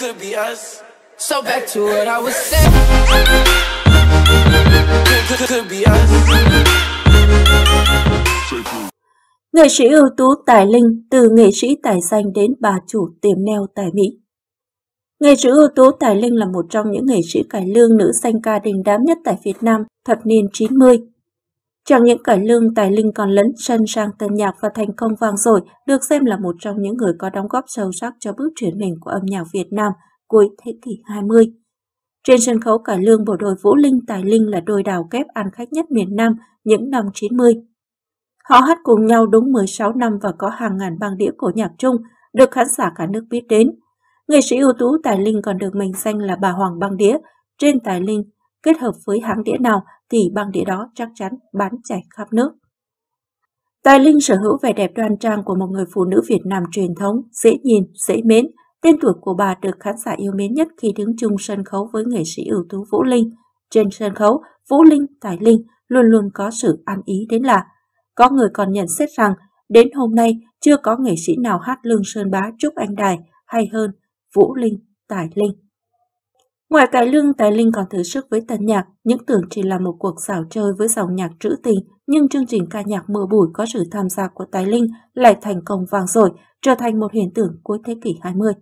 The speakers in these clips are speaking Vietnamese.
could be us. So back to what I was saying. Could, could be us. Nghệ sĩ ưu tú Tài Linh từ nghệ sĩ tài danh đến bà chủ tiềm neo tại Mỹ. Nghệ sĩ ưu tú Tài Linh là một trong những nghệ sĩ cải lương nữ danh ca đình đám nhất tại Việt Nam thập niên 90. Chẳng những cải lương, tài linh còn lấn sân sang tân nhạc và thành công vang dội, được xem là một trong những người có đóng góp sâu sắc cho bước chuyển mình của âm nhạc Việt Nam cuối thế kỷ 20. Trên sân khấu cải lương, bộ đội Vũ Linh Tài Linh là đôi đào kép ăn khách nhất miền Nam những năm 90. Họ hát cùng nhau đúng 16 năm và có hàng ngàn băng đĩa cổ nhạc chung, được khán giả cả nước biết đến. Nghệ sĩ ưu tú Tài Linh còn được mệnh danh là bà Hoàng băng đĩa. Trên Tài Linh, kết hợp với hãng đĩa nào thì băng đĩa đó chắc chắn bán chạy khắp nước. Tài Linh sở hữu vẻ đẹp đoan trang của một người phụ nữ Việt Nam truyền thống, dễ nhìn, dễ mến. Tên tuổi của bà được khán giả yêu mến nhất khi đứng chung sân khấu với nghệ sĩ ưu tú Vũ Linh. Trên sân khấu, Vũ Linh, Tài Linh luôn luôn có sự ăn ý đến lạ. Có người còn nhận xét rằng, đến hôm nay chưa có nghệ sĩ nào hát Lương Sơn Bá Trúc Anh Đài hay hơn Vũ Linh, Tài Linh. Ngoài cái lương, Tài Linh còn thử sức với tân nhạc, những tưởng chỉ là một cuộc xảo chơi với dòng nhạc trữ tình, nhưng chương trình ca nhạc mưa bụi có sự tham gia của Tài Linh lại thành công vang dội, trở thành một hiện tượng cuối thế kỷ 20.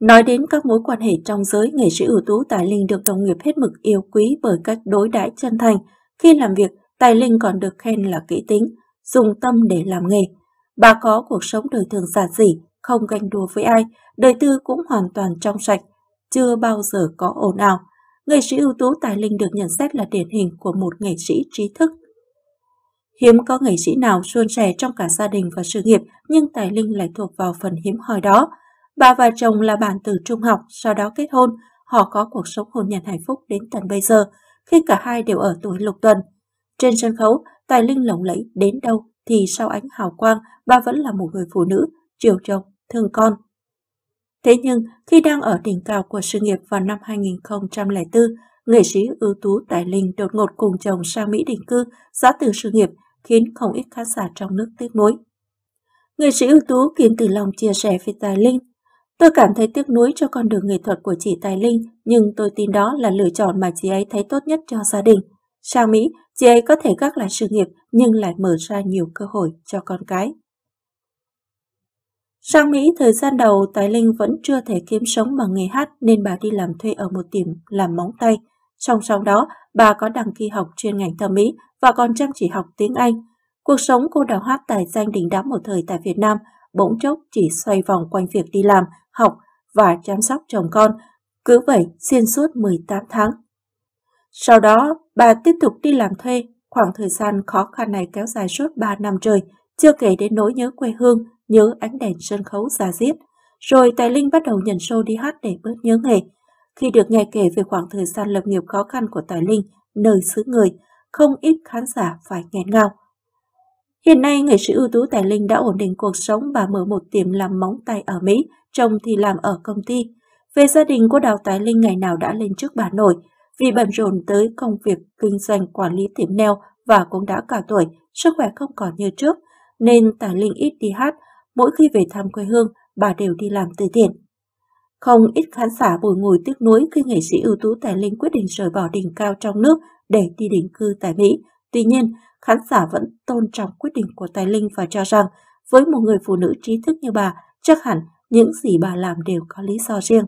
Nói đến các mối quan hệ trong giới, nghệ sĩ ưu tú Tài Linh được đồng nghiệp hết mực yêu quý bởi cách đối đãi chân thành. Khi làm việc, Tài Linh còn được khen là kỹ tính, dùng tâm để làm nghề. Bà có cuộc sống đời thường giản dị, không ganh đùa với ai, đời tư cũng hoàn toàn trong sạch, chưa bao giờ có ồn ào. Nghệ sĩ ưu tú Tài Linh được nhận xét là điển hình của một nghệ sĩ trí thức. Hiếm có nghệ sĩ nào suôn sẻ trong cả gia đình và sự nghiệp, nhưng Tài Linh lại thuộc vào phần hiếm hoi đó. Bà và chồng là bạn từ trung học, sau đó kết hôn, họ có cuộc sống hôn nhân hạnh phúc đến tận bây giờ, khi cả hai đều ở tuổi lục tuần. Trên sân khấu, Tài Linh lộng lẫy đến đâu thì sau ánh hào quang, bà vẫn là một người phụ nữ, chiều chồng, thương con, Thế nhưng, khi đang ở đỉnh cao của sự nghiệp vào năm 2004, nghệ sĩ ưu tú Tài Linh đột ngột cùng chồng sang Mỹ định cư, giã từ sự nghiệp, khiến không ít khán giả trong nước tiếc nuối. Nghệ sĩ ưu tú Kiên Từ Long chia sẻ với Tài Linh. Tôi cảm thấy tiếc nuối cho con đường nghệ thuật của chị Tài Linh, nhưng tôi tin đó là lựa chọn mà chị ấy thấy tốt nhất cho gia đình. Sang Mỹ, chị ấy có thể gác lại sự nghiệp nhưng lại mở ra nhiều cơ hội cho con cái. Sang Mỹ, thời gian đầu, Tài Linh vẫn chưa thể kiếm sống bằng nghề hát nên bà đi làm thuê ở một tiệm làm móng tay. Song song đó, bà có đăng ký học chuyên ngành thẩm mỹ và còn chăm chỉ học tiếng Anh. Cuộc sống cô đào hát tài danh đỉnh đám một thời tại Việt Nam bỗng chốc chỉ xoay vòng quanh việc đi làm, học và chăm sóc chồng con, cứ vậy xuyên suốt 18 tháng. Sau đó, bà tiếp tục đi làm thuê, khoảng thời gian khó khăn này kéo dài suốt 3 năm trời, chưa kể đến nỗi nhớ quê hương nhớ ánh đèn sân khấu ra diết. Rồi Tài Linh bắt đầu nhận show đi hát để bớt nhớ nghề. Khi được nghe kể về khoảng thời gian lập nghiệp khó khăn của Tài Linh, nơi xứ người, không ít khán giả phải nghẹn ngào. Hiện nay, nghệ sĩ ưu tú Tài Linh đã ổn định cuộc sống và mở một tiệm làm móng tay ở Mỹ, chồng thì làm ở công ty. Về gia đình, cô Đào Tài Linh ngày nào đã lên trước bà nội, vì bận rộn tới công việc kinh doanh quản lý tiệm neo và cũng đã cả tuổi, sức khỏe không còn như trước, nên Tài Linh ít đi hát, mỗi khi về thăm quê hương, bà đều đi làm từ thiện. Không ít khán giả bồi ngồi tiếc nuối khi nghệ sĩ ưu tú Tài Linh quyết định rời bỏ đỉnh cao trong nước để đi định cư tại Mỹ. Tuy nhiên, khán giả vẫn tôn trọng quyết định của Tài Linh và cho rằng với một người phụ nữ trí thức như bà, chắc hẳn những gì bà làm đều có lý do riêng.